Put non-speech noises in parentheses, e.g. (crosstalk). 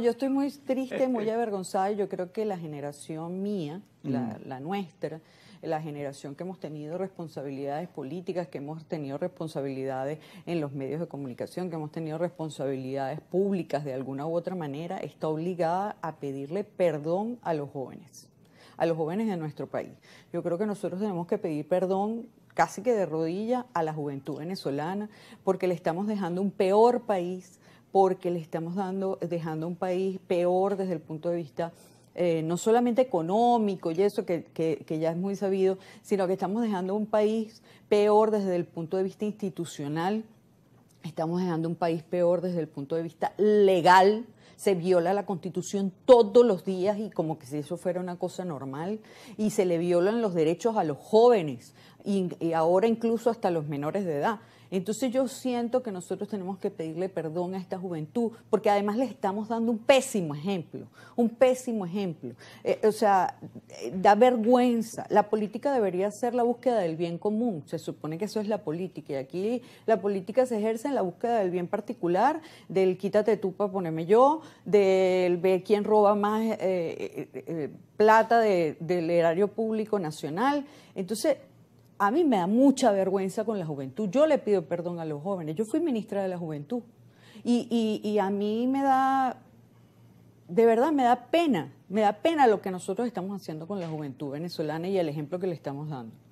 Yo estoy muy triste, muy (laughs) eh, eh. avergonzada y yo creo que la generación mía, la, la, nuestra, la generación que hemos tenido responsabilidades políticas, que hemos tenido responsabilidades en los medios de comunicación, que hemos tenido responsabilidades públicas de alguna u otra manera, está obligada a pedirle perdón a los jóvenes, a los jóvenes de nuestro país. Yo creo que nosotros tenemos que pedir perdón casi que de rodilla a la juventud venezolana porque le estamos dejando un peor país porque le estamos dando, dejando un país peor desde el punto de vista eh, no solamente económico y eso que, que, ya es muy sabido, sino que estamos dejando un país peor desde el punto de vista institucional, estamos dejando un país peor desde el punto de vista legal, se viola la constitución todos los días y como que si eso fuera una cosa normal, y se le violan los derechos a los jóvenes, y, ahora incluso hasta los menores de edad. Entonces yo siento que nosotros tenemos que pedirle perdón a esta juventud, porque además le estamos dando un pésimo ejemplo, un pésimo ejemplo. Eh, o sea, eh, da vergüenza. La política debería ser la búsqueda del bien común, se supone que eso es la política, y aquí la política se ejerce en la búsqueda del bien particular, del quítate tú para ponerme yo, del ve quién roba más eh, plata del erario público nacional. Entonces, a mí me da mucha vergüenza con la juventud. Yo le pido perdón a los jóvenes. Yo fui ministra de la juventud. Y, y, y a mí me da, de verdad, me da pena, me da pena lo que nosotros estamos haciendo con la juventud venezolana y el ejemplo que le estamos dando.